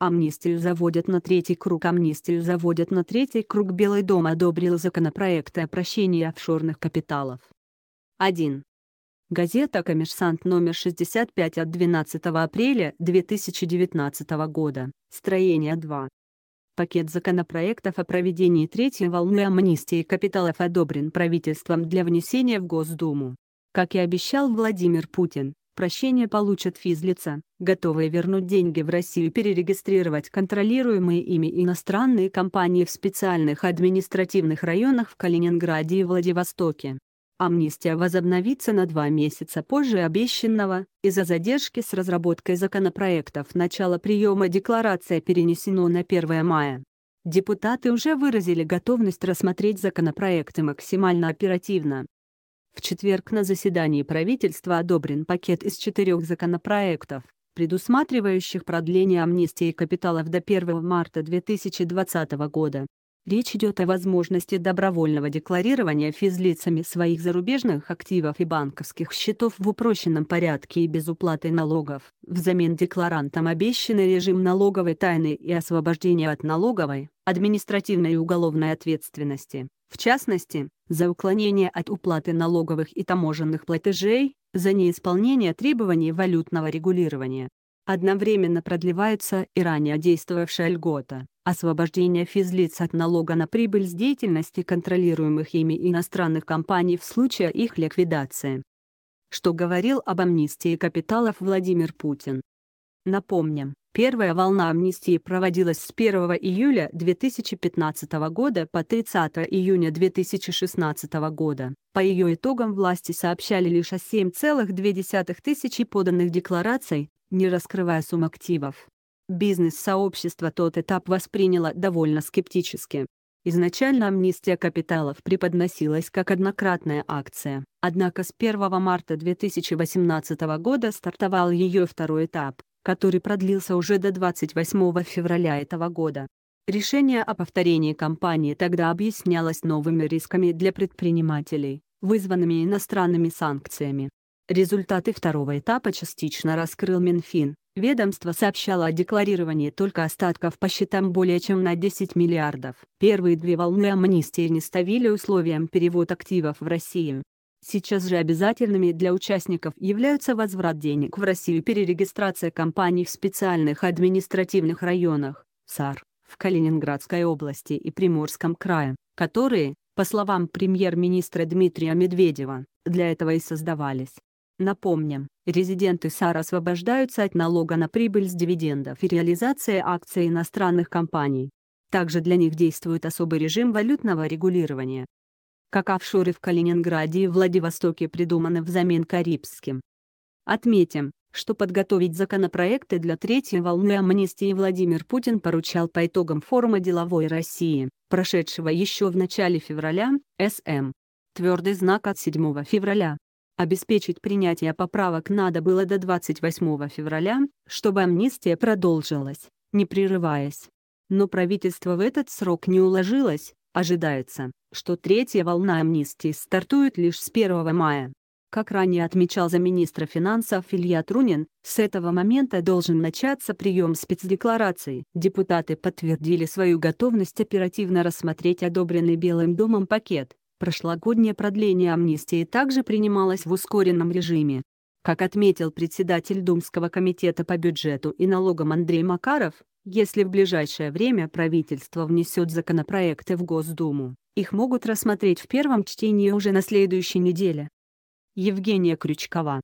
Амнистию заводят на третий круг Амнистию заводят на третий круг Белый дом одобрил законопроекты о прощении офшорных капиталов. 1. Газета «Коммерсант» номер 65 от 12 апреля 2019 года, строение 2. Пакет законопроектов о проведении третьей волны амнистии капиталов одобрен правительством для внесения в Госдуму. Как и обещал Владимир Путин, прощение получат физлица, готовые вернуть деньги в Россию и перерегистрировать контролируемые ими иностранные компании в специальных административных районах в Калининграде и Владивостоке. Амнистия возобновится на два месяца позже обещанного, из-за задержки с разработкой законопроектов начало приема декларация перенесено на 1 мая. Депутаты уже выразили готовность рассмотреть законопроекты максимально оперативно. В четверг на заседании правительства одобрен пакет из четырех законопроектов, предусматривающих продление амнистии капиталов до 1 марта 2020 года. Речь идет о возможности добровольного декларирования физлицами своих зарубежных активов и банковских счетов в упрощенном порядке и без уплаты налогов. Взамен декларантам обещаны режим налоговой тайны и освобождение от налоговой, административной и уголовной ответственности. В частности, за уклонение от уплаты налоговых и таможенных платежей, за неисполнение требований валютного регулирования. Одновременно продлевается и ранее действовавшая льгота – освобождение физлиц от налога на прибыль с деятельности контролируемых ими иностранных компаний в случае их ликвидации. Что говорил об амнистии капиталов Владимир Путин, Напомним, первая волна амнистии проводилась с 1 июля 2015 года по 30 июня 2016 года. По ее итогам власти сообщали лишь о 7,2 тысячи поданных деклараций, не раскрывая сумм активов. Бизнес-сообщество тот этап восприняло довольно скептически. Изначально амнистия капиталов преподносилась как однократная акция, однако с 1 марта 2018 года стартовал ее второй этап который продлился уже до 28 февраля этого года. Решение о повторении кампании тогда объяснялось новыми рисками для предпринимателей, вызванными иностранными санкциями. Результаты второго этапа частично раскрыл Минфин. Ведомство сообщало о декларировании только остатков по счетам более чем на 10 миллиардов. Первые две волны амнистии не ставили условиям перевод активов в Россию. Сейчас же обязательными для участников являются возврат денег в Россию и перерегистрация компаний в специальных административных районах САР в Калининградской области и Приморском крае, которые, по словам премьер-министра Дмитрия Медведева, для этого и создавались. Напомним, резиденты САР освобождаются от налога на прибыль с дивидендов и реализации акций иностранных компаний. Также для них действует особый режим валютного регулирования, как офшоры в Калининграде и Владивостоке придуманы взамен карибским. Отметим, что подготовить законопроекты для третьей волны амнистии Владимир Путин поручал по итогам форума деловой России, прошедшего еще в начале февраля, СМ. Твердый знак от 7 февраля. Обеспечить принятие поправок надо было до 28 февраля, чтобы амнистия продолжилась, не прерываясь. Но правительство в этот срок не уложилось, Ожидается, что третья волна амнистии стартует лишь с 1 мая. Как ранее отмечал замминистра финансов Илья Трунин, с этого момента должен начаться прием спецдеклараций. Депутаты подтвердили свою готовность оперативно рассмотреть одобренный Белым домом пакет. Прошлогоднее продление амнистии также принималось в ускоренном режиме. Как отметил председатель Думского комитета по бюджету и налогам Андрей Макаров, если в ближайшее время правительство внесет законопроекты в Госдуму, их могут рассмотреть в первом чтении уже на следующей неделе. Евгения Крючкова